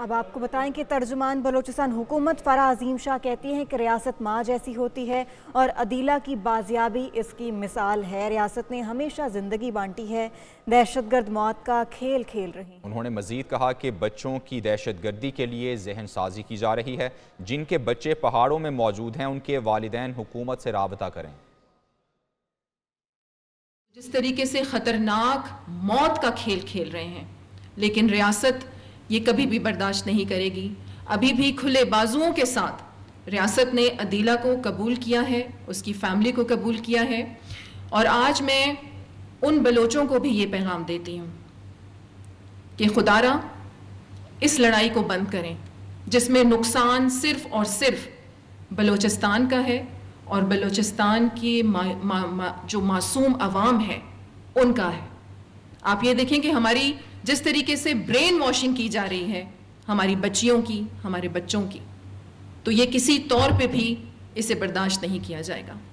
अब आपको बताएं कि तर्जुमान बलोचिस्तान हुकूमत फ़रा अजीम शाह कहती हैं कि रियासत माँ जैसी होती है और अदीला की बाजियाबी इसकी मिसाल है रियासत ने हमेशा ज़िंदगी बांटी है दहशत गर्द मौत का खेल खेल रही उन्होंने मजीद कहा कि बच्चों की दहशत गर्दी के लिए जहन साजी की जा रही है जिनके बच्चे पहाड़ों में मौजूद हैं उनके वालदेन हुकूमत से रबता करें जिस तरीके से ख़तरनाक मौत का खेल खेल रहे हैं लेकिन रियासत ये कभी भी बर्दाश्त नहीं करेगी अभी भी खुले बाजुओं के साथ रियासत ने अदीला को कबूल किया है उसकी फैमिली को कबूल किया है और आज मैं उन बलोचों को भी ये पैगाम देती हूँ कि खुदारा इस लड़ाई को बंद करें जिसमें नुकसान सिर्फ और सिर्फ बलूचिस्तान का है और बलूचिस्तान की मा, मा, मा, जो मासूम आवाम है उनका है आप ये देखें कि हमारी जिस तरीके से ब्रेन वॉशिंग की जा रही है हमारी बच्चियों की हमारे बच्चों की तो ये किसी तौर पे भी इसे बर्दाश्त नहीं किया जाएगा